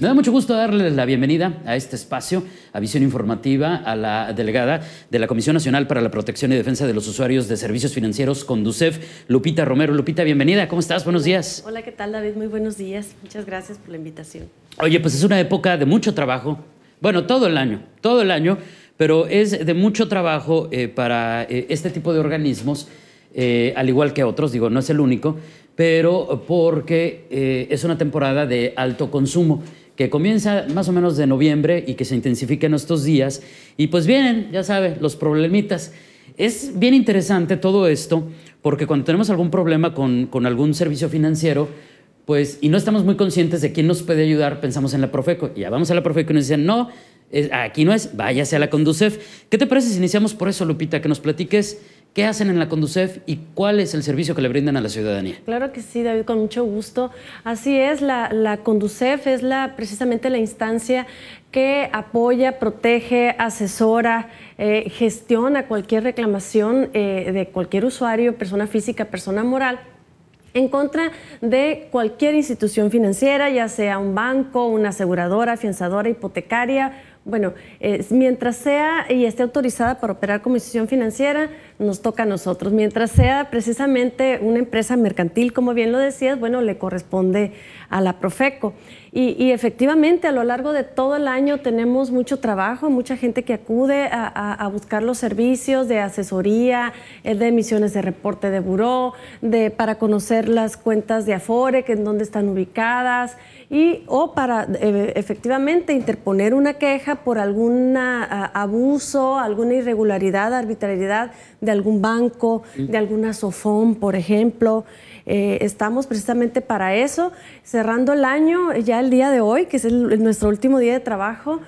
Me da mucho gusto darles la bienvenida a este espacio, a Visión Informativa, a la delegada de la Comisión Nacional para la Protección y Defensa de los Usuarios de Servicios Financieros, Conducef, Lupita Romero. Lupita, bienvenida, ¿cómo estás? Buenos días. Hola, ¿qué tal, David? Muy buenos días. Muchas gracias por la invitación. Oye, pues es una época de mucho trabajo. Bueno, todo el año, todo el año, pero es de mucho trabajo eh, para eh, este tipo de organismos, eh, al igual que otros, digo, no es el único, pero porque es una temporada de alto consumo que comienza más o menos de noviembre y que se intensifica en estos días. Y pues vienen, ya sabe, los problemitas. Es bien interesante todo esto, porque cuando tenemos algún problema con, algún servicio financiero, pues, y no estamos muy conscientes de quién nos puede ayudar, pensamos en la Profeco. Y ya vamos a la Profeco y nos dicen, no, aquí no es, váyase a la Conducef. ¿Qué te parece si iniciamos por eso, Lupita? Que nos platiques ¿Qué hacen en la Conducef y cuál es el servicio que le brindan a la ciudadanía? Claro que sí, David, con mucho gusto. Así es, la, Conducef es la, precisamente la instancia que apoya, protege, asesora, eh, gestiona cualquier reclamación eh, de cualquier usuario, persona física, persona moral en contra de cualquier institución financiera, ya sea un banco, una aseguradora, fianzadora, hipotecaria. Bueno, mientras sea y esté autorizada para operar como institución financiera, nos toca a nosotros. Mientras sea precisamente una empresa mercantil, como bien lo decías, bueno, le corresponde a la Profeco. Y, efectivamente, a lo largo de todo el año tenemos mucho trabajo, mucha gente que acude a, buscar los servicios de asesoría, eh, de emisiones de reporte de buró, de, para conocer las cuentas de Afore, que en dónde están ubicadas, y o para eh, efectivamente interponer una queja por algún abuso, alguna irregularidad, arbitrariedad de algún banco, de alguna sofón, por ejemplo. Eh, estamos precisamente para eso, cerrando el año, ya el día de hoy, que es nuestro último día de trabajo,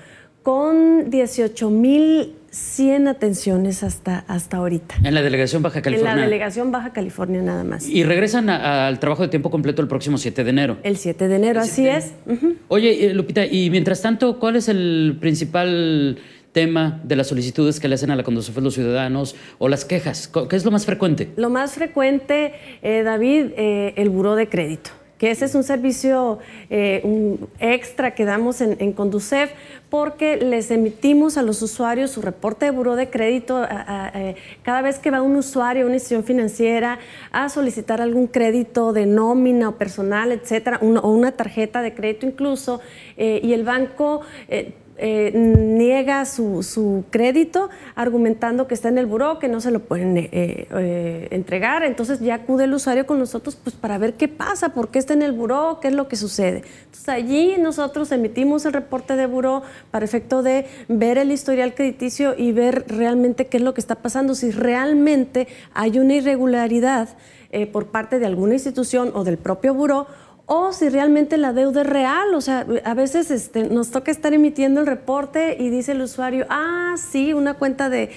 con 18.100 atenciones hasta, hasta ahorita. En la delegación Baja California. En la delegación Baja California nada más. Y regresan al trabajo de tiempo completo el próximo 7 de enero. El 7 de enero, así es. Oye, eh, Lupita, y mientras tanto, ¿cuál es el principal tema de las solicitudes que le hacen a la Conducef los ciudadanos o las quejas? ¿Qué es lo más frecuente? Lo más frecuente, eh, David, eh, el buró de crédito que ese es un servicio eh, extra que damos en, Conducef porque les emitimos a los usuarios su reporte de buró de crédito. cada vez que va un usuario a una institución financiera a solicitar algún crédito de nómina o personal, etcétera, o una tarjeta de crédito incluso, y el banco... Eh, niega su, su, crédito argumentando que está en el buró, que no se lo pueden eh, eh, entregar. Entonces ya acude el usuario con nosotros pues, para ver qué pasa, por qué está en el buró, qué es lo que sucede. Entonces allí nosotros emitimos el reporte de buró para efecto de ver el historial crediticio y ver realmente qué es lo que está pasando, si realmente hay una irregularidad por parte de alguna institución o del propio buró o si realmente la deuda es real. O sea, a veces este, nos toca estar emitiendo el reporte y dice el usuario, ah, sí, una cuenta de,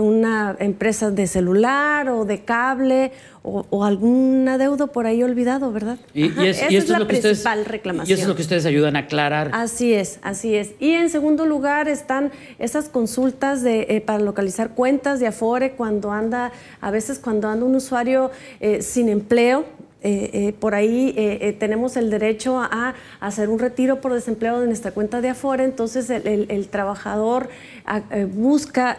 una empresa de celular o de cable o, alguna deuda por ahí olvidado, ¿verdad? Y, esa es, la principal reclamación. Y eso es lo que ustedes ayudan a aclarar. Así es, así es. Y en segundo lugar están esas consultas de, eh, para localizar cuentas de Afore cuando anda, a veces cuando anda un usuario eh, sin empleo, eh, eh, por ahí eh, tenemos el derecho a, hacer un retiro por desempleo de nuestra cuenta de Afore, entonces el, trabajador ah, busca,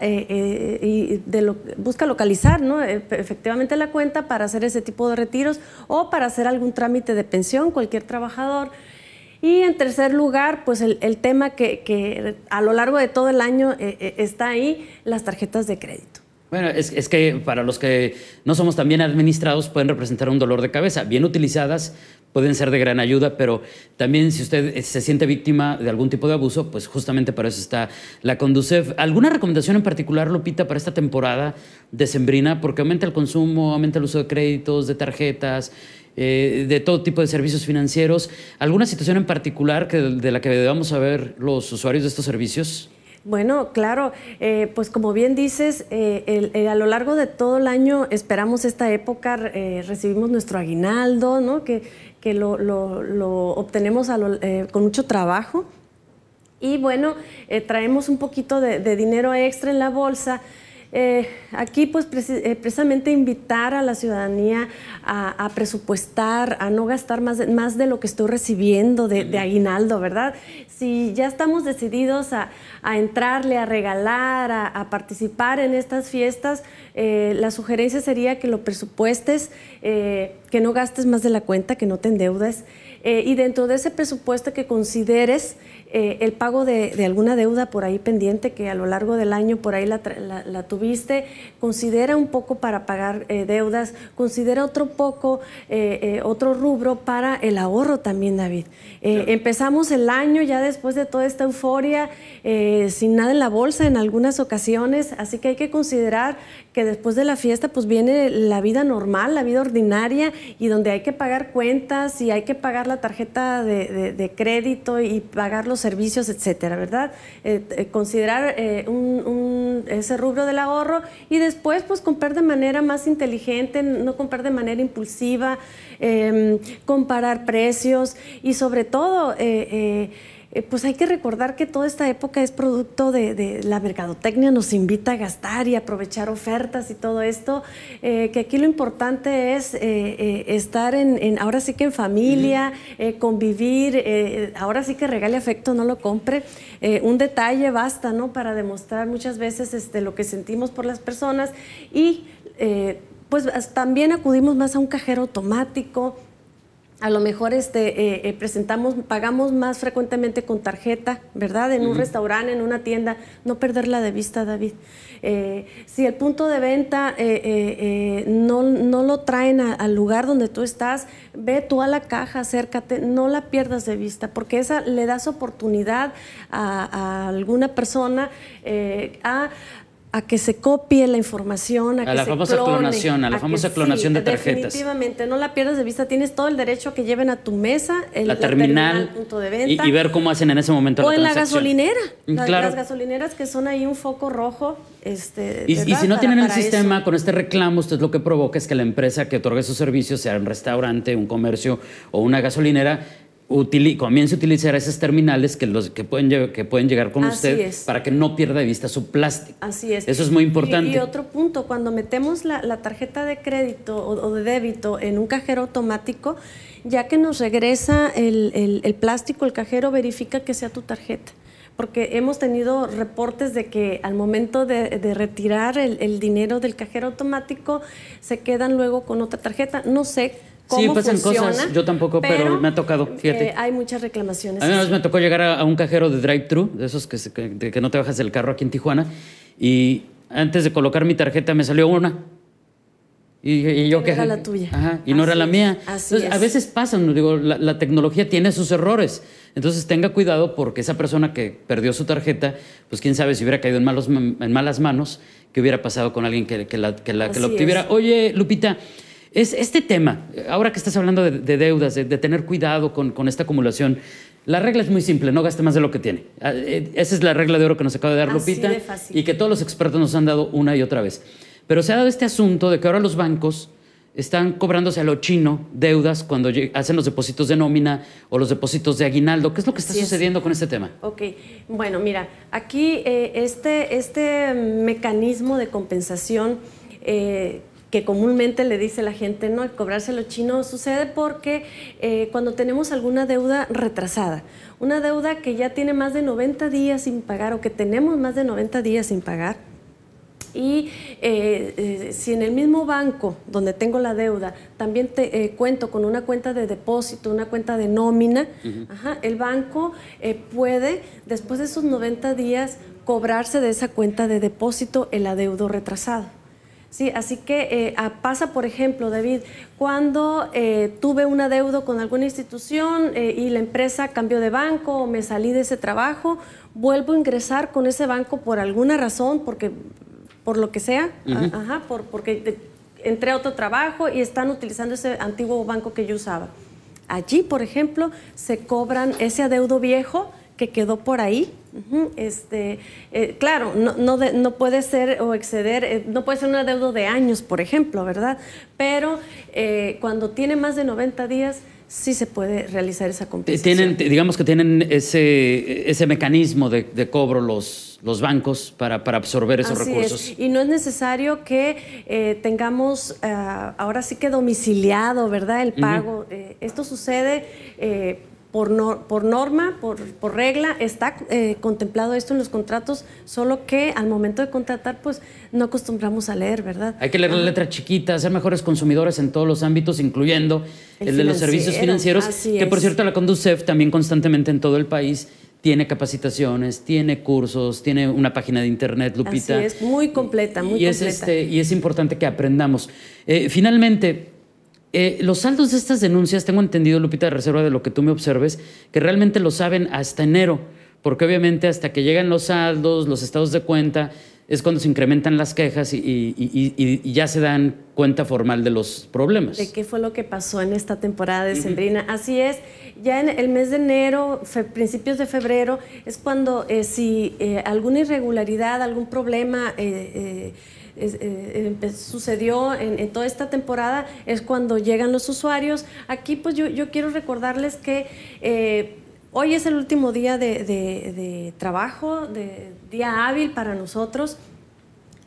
busca localizar e, efectivamente la cuenta para hacer ese tipo de retiros o para hacer algún trámite de pensión, cualquier trabajador. Y en tercer lugar, pues el, tema que, a lo largo de todo el año está ahí, las tarjetas de crédito. Bueno, es, que para los que no somos tan bien administrados pueden representar un dolor de cabeza. Bien utilizadas pueden ser de gran ayuda, pero también si usted eh, se siente víctima de algún tipo de abuso, pues justamente para eso está la Conducef. ¿Alguna recomendación en particular, Lupita, para esta temporada decembrina? Porque aumenta el consumo, aumenta el uso de créditos, de tarjetas, eh, de todo tipo de servicios financieros. ¿Alguna situación en particular que, de la que debamos saber los usuarios de estos servicios? Bueno, claro, eh, pues como bien dices, eh, eh, a lo largo de todo el año esperamos esta época, recibimos nuestro aguinaldo, ¿no? que, lo, obtenemos con mucho trabajo. Y bueno, traemos un poquito de dinero extra en la bolsa. Eh, aquí, pues, eh, precisamente invitar a la ciudadanía a, presupuestar, a no gastar más de, lo que estoy recibiendo de, aguinaldo, ¿verdad? Si ya estamos decididos a, entrarle, a regalar, a, participar en estas fiestas, eh, la sugerencia sería que lo presupuestes, que no gastes más de la cuenta, que no te endeudes, y dentro de ese presupuesto que consideres eh, el pago de, alguna deuda por ahí pendiente que a lo largo del año por ahí la, tuviste, considera un poco para pagar eh, deudas, considera otro poco, eh, otro rubro para el ahorro también, David. Empezamos el año ya después de toda esta euforia, sin nada en la bolsa en algunas ocasiones, así que hay que considerar que después de la fiesta pues viene la vida normal, la vida ordinaria y donde hay que pagar cuentas y hay que pagar la tarjeta de, crédito y pagar los servicios, etcétera, ¿verdad? Eh, eh, considerar eh, ese rubro del ahorro y después pues comprar de manera más inteligente, no comprar de manera impulsiva, em, comparar precios y sobre todo eh, pues hay que recordar que toda esta época es producto de, la mercadotecnia, nos invita a gastar y aprovechar ofertas y todo esto, eh, que aquí lo importante es eh, estar en, ahora sí que en familia, convivir, ahora sí que regale afecto, no lo compre. un detalle basta, ¿no? Para demostrar muchas veces este, lo que sentimos por las personas y pues también acudimos más a un cajero automático a lo mejor este, eh, eh, presentamos, pagamos más frecuentemente con tarjeta, ¿verdad? En un restaurante, en una tienda. No perderla de vista, David. Eh, si el punto de venta no, lo traen al lugar donde tú estás, ve tú a la caja, acércate, no la pierdas de vista, porque esa le das oportunidad a alguna persona a a que se copie la información, a, a que la se famosa clonación, a la famosa clonación de tarjetas. Definitivamente, no la pierdas de vista. Tienes todo el derecho a que lleven a tu mesa el, la, terminal, punto de venta, y, ver cómo hacen en ese momento. O en la gasolinera. Mm, las, claro. las, gasolineras que son ahí un foco rojo. Este, y, si no tienen el sistema con este reclamo, usted lo que provoca es que la empresa que otorgue esos servicios, sea un restaurante, un comercio o una gasolinera, utili comience a utilizar esos terminales que, los, que, pueden, que pueden llegar con usted para que no pierda de vista su plástico. Así es. Eso es muy importante. Y, otro punto, cuando metemos la, tarjeta de crédito o, de débito en un cajero automático, ya que nos regresa el, plástico, el cajero verifica que sea tu tarjeta porque hemos tenido reportes de que al momento de, retirar el, dinero del cajero automático se quedan luego con otra tarjeta. No sé sí, pasan cosas. Yo tampoco, pero, me ha tocado. Eh, fíjate. hay muchas reclamaciones. A mí me tocó llegar a, un cajero de drive-thru, de esos que, no te bajas del carro aquí en Tijuana, y antes de colocar mi tarjeta me salió una. Y, yo que. era la tuya. Ajá, y no era la mía. así es. A veces pasan, digo, la, tecnología tiene sus errores. Entonces tenga cuidado porque esa persona que perdió su tarjeta, pues quién sabe si hubiera caído en, malos, en malas manos, qué hubiera pasado con alguien que, que la, que la, obtuviera. Oye, Lupita, es este tema, ahora que estás hablando de, deudas, de, tener cuidado con, esta acumulación, la regla es muy simple, no gaste más de lo que tiene. Ah, eh, esa es la regla de oro que nos acaba de dar Lupita y que todos los expertos nos han dado una y otra vez. Pero se ha dado este asunto de que ahora los bancos están cobrándose a lo chino deudas cuando hacen los depósitos de nómina o los depósitos de aguinaldo. ¿Qué es lo que está sucediendo con este tema? Ok, bueno, mira, aquí eh, este, este mecanismo de compensación eh, que comúnmente le dice la gente, no, cobrarse chino sucede porque eh, cuando tenemos alguna deuda retrasada, una deuda que ya tiene más de 90 días sin pagar o que tenemos más de 90 días sin pagar, y eh, eh, si en el mismo banco donde tengo la deuda también te, cuento con una cuenta de depósito, una cuenta de nómina, el banco puede, después de esos 90 días, cobrarse de esa cuenta de depósito el adeudo retrasado. Sí, así que eh, pasa, por ejemplo, David, cuando eh, tuve un adeudo con alguna institución eh, y la empresa cambió de banco o me salí de ese trabajo, vuelvo a ingresar con ese banco por alguna razón, porque por lo que sea, ajá, porque entré a otro trabajo y están utilizando ese antiguo banco que yo usaba. Allí, por ejemplo, se cobran ese adeudo viejo que quedó por ahí este, eh, claro, no, no, puede ser o exceder, eh, no puede ser una deuda de años, por ejemplo, ¿verdad? Pero eh, cuando tiene más de 90 días, sí se puede realizar esa compensación. Tienen, digamos que tienen ese, ese mecanismo de, cobro los, los bancos para, para absorber esos recursos. Y no es necesario que tengamos ahora sí que domiciliado, ¿verdad? El pago. esto sucede por, norma, por, regla, está eh, contemplado esto en los contratos, solo que al momento de contratar, pues no acostumbramos a leer, ¿verdad? Hay que leer la letra chiquita, ser mejores consumidores en todos los ámbitos, incluyendo el, de los servicios financieros, Así que por cierto la Conducef también constantemente en todo el país tiene capacitaciones, tiene cursos, tiene una página de internet, Lupita. Así es, muy completa, muy completa. Este, y es importante que aprendamos. Eh, finalmente, eh, los saldos de estas denuncias, tengo entendido, Lupita, de reserva de lo que tú me observes, que realmente lo saben hasta enero, porque obviamente hasta que llegan los saldos, los estados de cuenta, es cuando se incrementan las quejas y, ya se dan cuenta formal de los problemas. De qué fue lo que pasó en esta temporada de Sembrina. Así es ya en el mes de enero, principios de febrero, es cuando eh, si eh, alguna irregularidad, algún problema eh, sucedió en, toda esta temporada, es cuando llegan los usuarios. Aquí pues yo, quiero recordarles que... Hoy es el último día de, de trabajo, de día hábil para nosotros.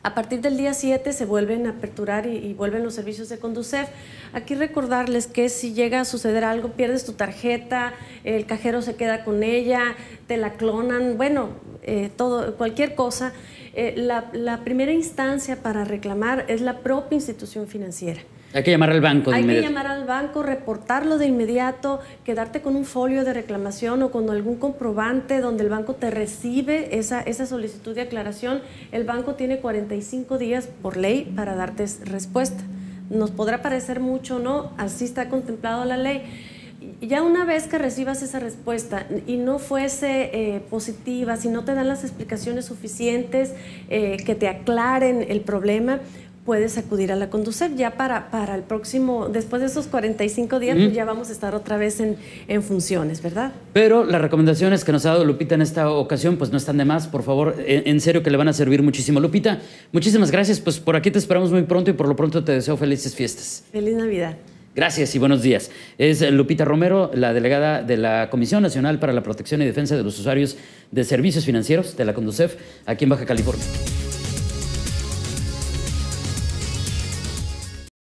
A partir del día 7 se vuelven a aperturar y, vuelven los servicios de Conducef. Aquí recordarles que si llega a suceder algo, pierdes tu tarjeta, el cajero se queda con ella, te la clonan, bueno, eh, todo, cualquier cosa. Eh, la primera instancia para reclamar es la propia institución financiera. Hay que llamar al banco. Hay que llamar al banco, reportarlo de inmediato, quedarte con un folio de reclamación o con algún comprobante donde el banco te recibe esa, esa solicitud de aclaración. El banco tiene 45 días por ley para darte respuesta. Nos podrá parecer mucho no, así está contemplado la ley ya una vez que recibas esa respuesta y no fuese eh, positiva, si no te dan las explicaciones suficientes eh, que te aclaren el problema, puedes acudir a la Conducef ya para, para el próximo, después de esos 45 días, pues ya vamos a estar otra vez en, funciones, ¿verdad? Pero las recomendaciones que nos ha dado Lupita en esta ocasión, pues no están de más, por favor, en, en serio que le van a servir muchísimo. Lupita, muchísimas gracias, pues por aquí te esperamos muy pronto y por lo pronto te deseo felices fiestas. Feliz Navidad. Gracias y buenos días. Es Lupita Romero, la delegada de la Comisión Nacional para la Protección y Defensa de los Usuarios de Servicios Financieros de la Conducef aquí en Baja California.